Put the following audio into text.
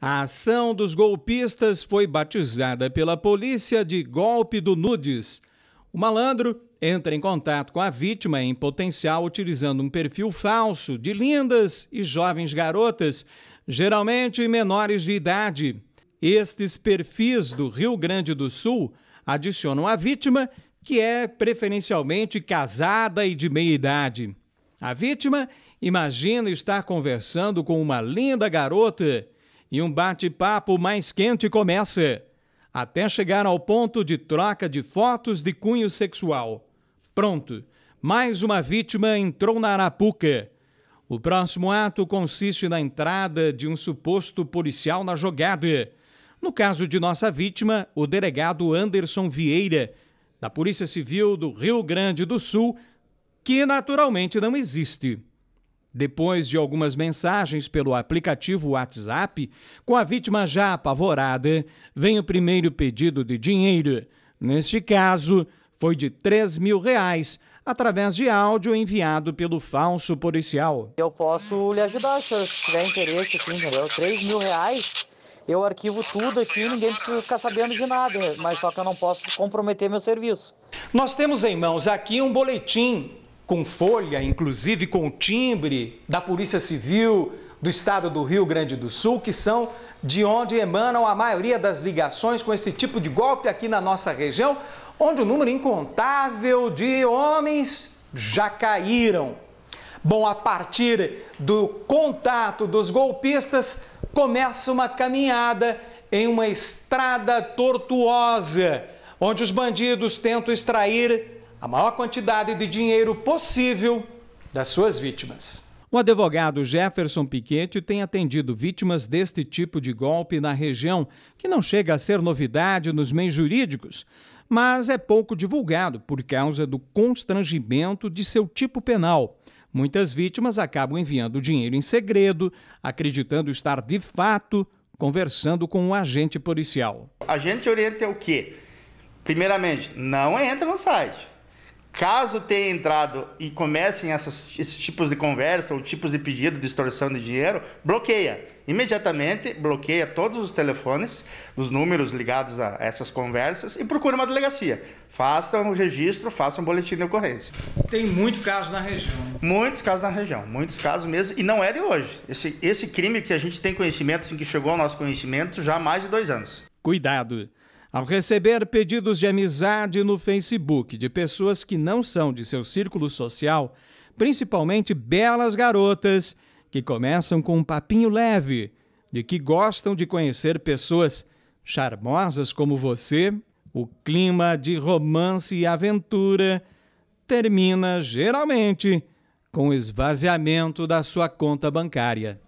A ação dos golpistas foi batizada pela polícia de golpe do Nudes. O malandro entra em contato com a vítima em potencial utilizando um perfil falso de lindas e jovens garotas, geralmente menores de idade. Estes perfis do Rio Grande do Sul adicionam a vítima, que é preferencialmente casada e de meia idade. A vítima imagina estar conversando com uma linda garota e um bate-papo mais quente começa, até chegar ao ponto de troca de fotos de cunho sexual. Pronto, mais uma vítima entrou na Arapuca. O próximo ato consiste na entrada de um suposto policial na jogada. No caso de nossa vítima, o delegado Anderson Vieira, da Polícia Civil do Rio Grande do Sul, que naturalmente não existe. Depois de algumas mensagens pelo aplicativo WhatsApp, com a vítima já apavorada, vem o primeiro pedido de dinheiro. Neste caso, foi de 3 mil reais, através de áudio enviado pelo falso policial. Eu posso lhe ajudar, senhor, se tiver interesse aqui, entendeu? 3 mil reais, eu arquivo tudo aqui, ninguém precisa ficar sabendo de nada, mas só que eu não posso comprometer meu serviço. Nós temos em mãos aqui um boletim com folha, inclusive com timbre da Polícia Civil do estado do Rio Grande do Sul, que são de onde emanam a maioria das ligações com esse tipo de golpe aqui na nossa região, onde o um número incontável de homens já caíram. Bom, a partir do contato dos golpistas, começa uma caminhada em uma estrada tortuosa, onde os bandidos tentam extrair a maior quantidade de dinheiro possível das suas vítimas. O advogado Jefferson Piquete tem atendido vítimas deste tipo de golpe na região, que não chega a ser novidade nos meios jurídicos, mas é pouco divulgado por causa do constrangimento de seu tipo penal. Muitas vítimas acabam enviando dinheiro em segredo, acreditando estar de fato conversando com um agente policial. Agente orienta é o quê? Primeiramente, não entra no site. Caso tenha entrado e comecem essas, esses tipos de conversa ou tipos de pedido de extorsão de dinheiro, bloqueia. Imediatamente bloqueia todos os telefones dos números ligados a essas conversas e procura uma delegacia. Faça um registro, faça um boletim de ocorrência. Tem muito caso na região. Né? Muitos casos na região, muitos casos mesmo, e não é de hoje. Esse, esse crime que a gente tem conhecimento, assim, que chegou ao nosso conhecimento, já há mais de dois anos. Cuidado! Ao receber pedidos de amizade no Facebook de pessoas que não são de seu círculo social, principalmente belas garotas, que começam com um papinho leve de que gostam de conhecer pessoas charmosas como você, o clima de romance e aventura termina geralmente com o esvaziamento da sua conta bancária.